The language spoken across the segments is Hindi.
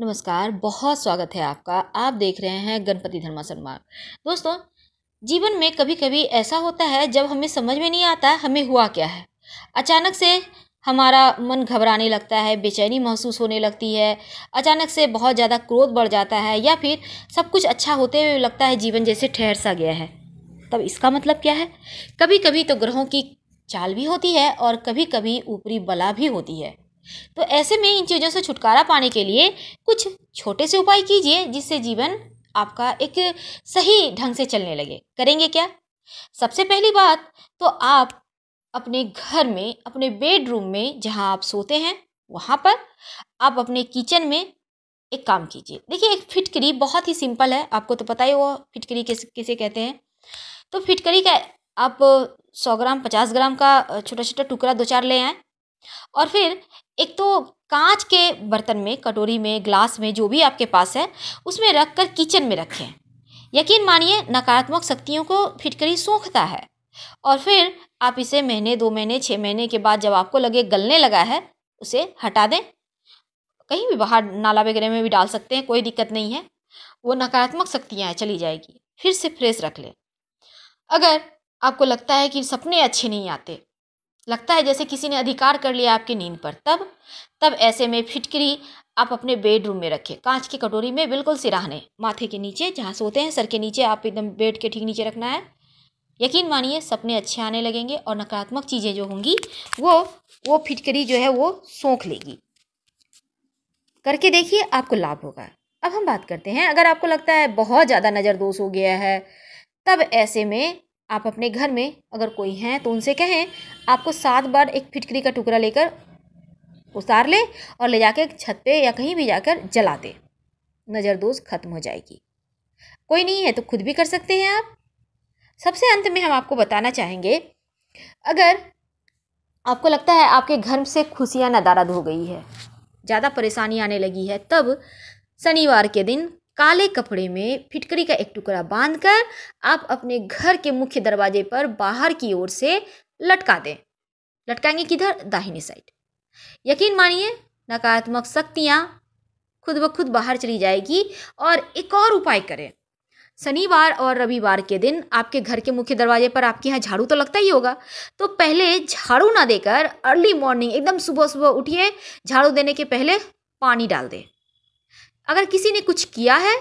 नमस्कार बहुत स्वागत है आपका आप देख रहे हैं गणपति धर्मासन मार्ग दोस्तों जीवन में कभी कभी ऐसा होता है जब हमें समझ में नहीं आता हमें हुआ क्या है अचानक से हमारा मन घबराने लगता है बेचैनी महसूस होने लगती है अचानक से बहुत ज़्यादा क्रोध बढ़ जाता है या फिर सब कुछ अच्छा होते हुए लगता है जीवन जैसे ठहर सा गया है तब इसका मतलब क्या है कभी कभी तो ग्रहों की चाल भी होती है और कभी कभी ऊपरी बला भी होती है तो ऐसे में इन चीज़ों से छुटकारा पाने के लिए कुछ छोटे से उपाय कीजिए जिससे जीवन आपका एक सही ढंग से चलने लगे करेंगे क्या सबसे पहली बात तो आप अपने घर में अपने बेडरूम में जहाँ आप सोते हैं वहाँ पर आप अपने किचन में एक काम कीजिए देखिए एक फिटकरी बहुत ही सिंपल है आपको तो पता ही वो फिटकरी किस किसे कहते हैं तो फिटकरी का आप सौ ग्राम पचास ग्राम का छोटा छोटा टुकड़ा दो चार ले आएँ और फिर एक तो कांच के बर्तन में कटोरी में ग्लास में जो भी आपके पास है उसमें रख कर किचन में रखें यकीन मानिए नकारात्मक शक्तियों को फिटकरी सूंखता है और फिर आप इसे महीने दो महीने छः महीने के बाद जब आपको लगे गलने लगा है उसे हटा दें कहीं भी बाहर नाला वगैरह में भी डाल सकते हैं कोई दिक्कत नहीं है वो नकारात्मक शक्तियाँ चली जाएगी फिर से फ्रेश रख लें अगर आपको लगता है कि सपने अच्छे नहीं आते लगता है जैसे किसी ने अधिकार कर लिया आपकी नींद पर तब तब ऐसे में फिटकरी आप अपने बेडरूम में रखें कांच की कटोरी में बिल्कुल सिराहने माथे के नीचे जहाँ सोते हैं सर के नीचे आप एकदम बेड के ठीक नीचे रखना है यकीन मानिए सपने अच्छे आने लगेंगे और नकारात्मक चीज़ें जो होंगी वो वो फिटकरी जो है वो सोख लेगी करके देखिए आपको लाभ होगा अब हम बात करते हैं अगर आपको लगता है बहुत ज़्यादा नज़रदोष हो गया है तब ऐसे में आप अपने घर में अगर कोई हैं तो उनसे कहें आपको सात बार एक फिटकरी का टुकड़ा लेकर उतार ले और ले जाकर छत पे या कहीं भी जाकर जला दे नज़रदोज ख़त्म हो जाएगी कोई नहीं है तो खुद भी कर सकते हैं आप सबसे अंत में हम आपको बताना चाहेंगे अगर आपको लगता है आपके घर से खुशियाँ नदारद हो गई है ज़्यादा परेशानी आने लगी है तब शनिवार के दिन काले कपड़े में फिटकरी का एक टुकड़ा बांधकर आप अपने घर के मुख्य दरवाजे पर बाहर की ओर से लटका दें लटकाएंगे किधर दाहिनी साइड यकीन मानिए नकारात्मक शक्तियाँ खुद ब खुद बाहर चली जाएगी और एक और उपाय करें शनिवार और रविवार के दिन आपके घर के मुख्य दरवाजे पर आपके यहाँ झाड़ू तो लगता ही होगा तो पहले झाड़ू ना देकर अर्ली मॉर्निंग एकदम सुबह सुबह उठिए झाड़ू देने के पहले पानी डाल दें अगर किसी ने कुछ किया है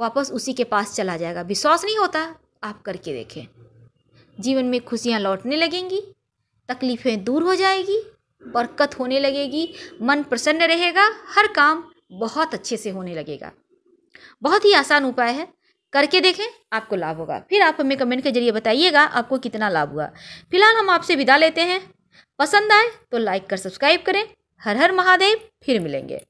वापस उसी के पास चला जाएगा विश्वास नहीं होता आप करके देखें जीवन में खुशियाँ लौटने लगेंगी तकलीफ़ें दूर हो जाएगी बरकत होने लगेगी मन प्रसन्न रहेगा हर काम बहुत अच्छे से होने लगेगा बहुत ही आसान उपाय है करके देखें आपको लाभ होगा फिर आप हमें कमेंट के जरिए बताइएगा आपको कितना लाभ हुआ फिलहाल हम आपसे विदा लेते हैं पसंद आए तो लाइक कर सब्सक्राइब करें हर हर महादेव फिर मिलेंगे